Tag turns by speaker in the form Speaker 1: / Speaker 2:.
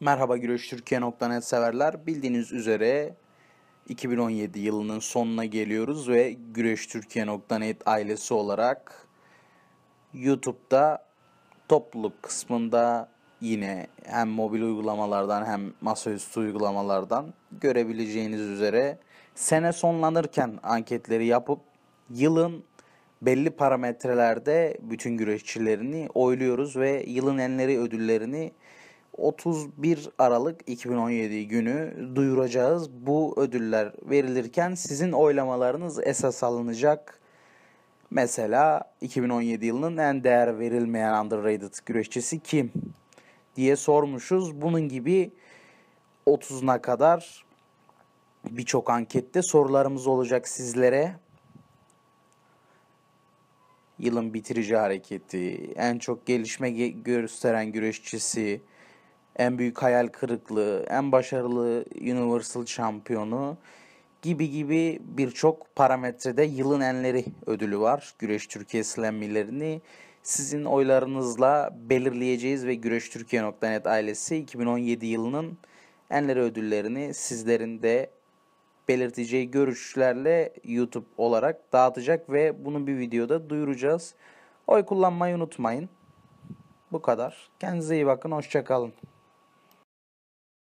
Speaker 1: Merhaba güreştürkiye.net severler. Bildiğiniz üzere 2017 yılının sonuna geliyoruz ve güreştürkiye.net ailesi olarak YouTube'da topluluk kısmında yine hem mobil uygulamalardan hem masaüstü uygulamalardan görebileceğiniz üzere sene sonlanırken anketleri yapıp yılın belli parametrelerde bütün güreşçilerini oyluyoruz ve yılın enleri ödüllerini 31 Aralık 2017 günü duyuracağız. Bu ödüller verilirken sizin oylamalarınız esas alınacak. Mesela 2017 yılının en değer verilmeyen underrated güreşçisi kim diye sormuşuz. Bunun gibi 30'una kadar birçok ankette sorularımız olacak sizlere. Yılın bitirici hareketi, en çok gelişme gösteren güreşçisi, en büyük hayal kırıklığı, en başarılı Universal şampiyonu gibi gibi birçok parametrede yılın enleri ödülü var. Güreş Türkiye Slammy'lerini sizin oylarınızla belirleyeceğiz ve güreştürkiye.net ailesi 2017 yılının enleri ödüllerini sizlerin de belirteceği görüşlerle YouTube olarak dağıtacak ve bunu bir videoda duyuracağız. Oy kullanmayı unutmayın. Bu kadar. Kendinize iyi bakın. Hoşçakalın.